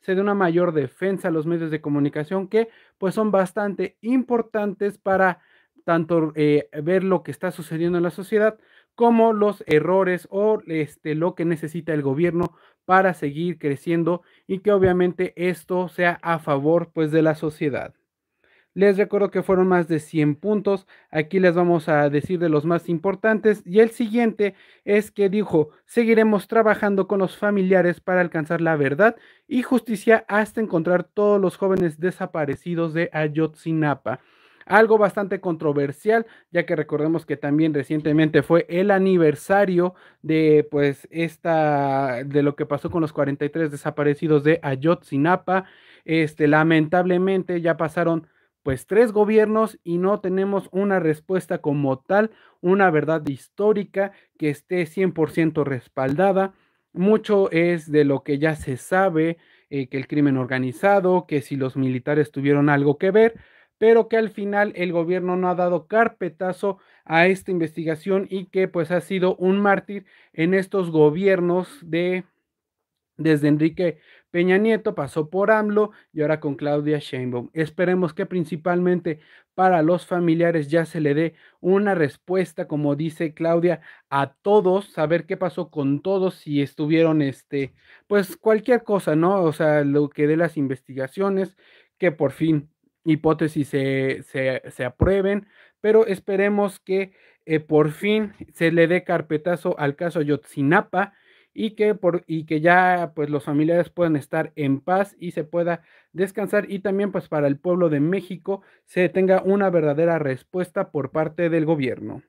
se dé una mayor defensa a los medios de comunicación que pues son bastante importantes para tanto eh, ver lo que está sucediendo en la sociedad como los errores o este, lo que necesita el gobierno para seguir creciendo y que obviamente esto sea a favor pues de la sociedad. Les recuerdo que fueron más de 100 puntos. Aquí les vamos a decir de los más importantes. Y el siguiente es que dijo, seguiremos trabajando con los familiares para alcanzar la verdad y justicia hasta encontrar todos los jóvenes desaparecidos de Ayotzinapa algo bastante controversial, ya que recordemos que también recientemente fue el aniversario de pues esta de lo que pasó con los 43 desaparecidos de Ayotzinapa. Este lamentablemente ya pasaron pues tres gobiernos y no tenemos una respuesta como tal, una verdad histórica que esté 100% respaldada. Mucho es de lo que ya se sabe, eh, que el crimen organizado, que si los militares tuvieron algo que ver, pero que al final el gobierno no ha dado carpetazo a esta investigación y que pues ha sido un mártir en estos gobiernos de desde Enrique Peña Nieto pasó por AMLO y ahora con Claudia Sheinbaum. Esperemos que principalmente para los familiares ya se le dé una respuesta, como dice Claudia, a todos, saber qué pasó con todos, si estuvieron, este, pues cualquier cosa, ¿no? O sea, lo que de las investigaciones, que por fin hipótesis se, aprueben, pero esperemos que eh, por fin se le dé carpetazo al caso Yotzinapa y que, por, y que ya pues los familiares puedan estar en paz y se pueda descansar y también pues para el pueblo de México se tenga una verdadera respuesta por parte del gobierno.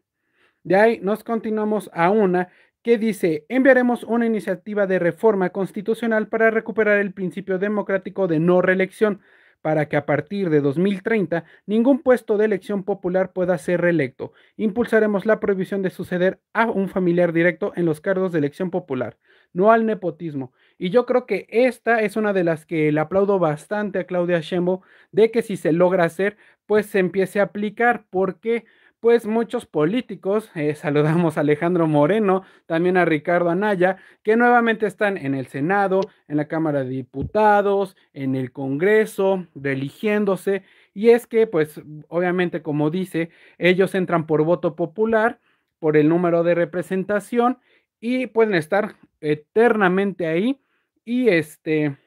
De ahí nos continuamos a una que dice, enviaremos una iniciativa de reforma constitucional para recuperar el principio democrático de no reelección para que a partir de 2030 ningún puesto de elección popular pueda ser reelecto. Impulsaremos la prohibición de suceder a un familiar directo en los cargos de elección popular, no al nepotismo. Y yo creo que esta es una de las que le aplaudo bastante a Claudia Sheinbaum de que si se logra hacer, pues se empiece a aplicar. porque pues muchos políticos, eh, saludamos a Alejandro Moreno, también a Ricardo Anaya, que nuevamente están en el Senado, en la Cámara de Diputados, en el Congreso, eligiéndose. y es que, pues, obviamente, como dice, ellos entran por voto popular, por el número de representación, y pueden estar eternamente ahí, y este,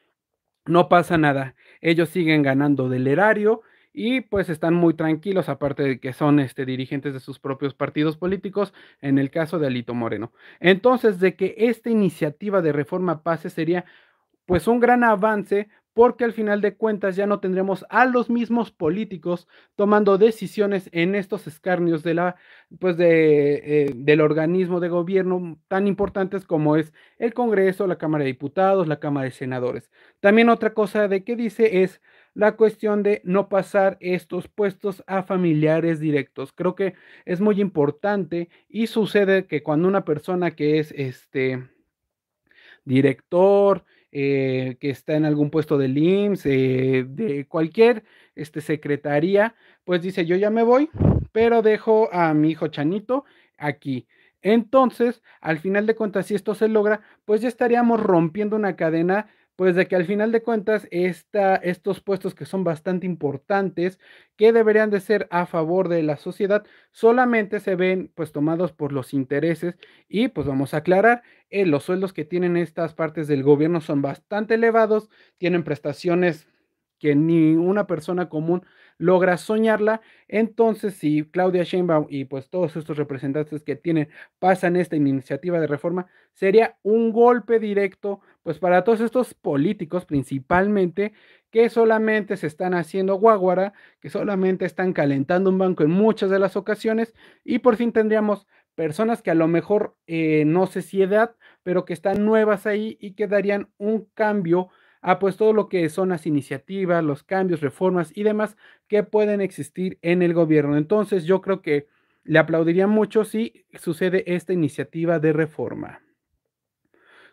no pasa nada, ellos siguen ganando del erario, y pues están muy tranquilos, aparte de que son este, dirigentes de sus propios partidos políticos, en el caso de Alito Moreno. Entonces, de que esta iniciativa de reforma pase sería pues un gran avance porque al final de cuentas ya no tendremos a los mismos políticos tomando decisiones en estos escarnios de la, pues de, eh, del organismo de gobierno tan importantes como es el Congreso, la Cámara de Diputados, la Cámara de Senadores. También otra cosa de que dice es la cuestión de no pasar estos puestos a familiares directos. Creo que es muy importante y sucede que cuando una persona que es este director, eh, que está en algún puesto del IMSS, eh, de cualquier este, secretaría, pues dice, yo ya me voy, pero dejo a mi hijo Chanito aquí. Entonces, al final de cuentas, si esto se logra, pues ya estaríamos rompiendo una cadena pues de que al final de cuentas estos puestos que son bastante importantes, que deberían de ser a favor de la sociedad, solamente se ven pues tomados por los intereses y pues vamos a aclarar, eh, los sueldos que tienen estas partes del gobierno son bastante elevados, tienen prestaciones que ni una persona común logra soñarla, entonces si Claudia Sheinbaum y pues todos estos representantes que tienen pasan esta iniciativa de reforma, sería un golpe directo pues para todos estos políticos principalmente que solamente se están haciendo guaguara, que solamente están calentando un banco en muchas de las ocasiones y por fin tendríamos personas que a lo mejor eh, no sé si edad, pero que están nuevas ahí y que darían un cambio a ah, pues todo lo que son las iniciativas, los cambios, reformas y demás que pueden existir en el gobierno. Entonces yo creo que le aplaudiría mucho si sucede esta iniciativa de reforma.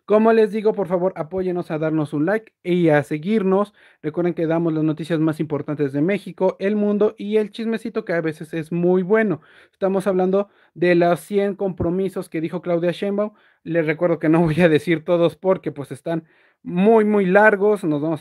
Como les digo, por favor, apóyenos a darnos un like y a seguirnos. Recuerden que damos las noticias más importantes de México, el mundo y el chismecito que a veces es muy bueno. Estamos hablando de los 100 compromisos que dijo Claudia Sheinbaum. Les recuerdo que no voy a decir todos porque pues están muy, muy largos. Nos vamos a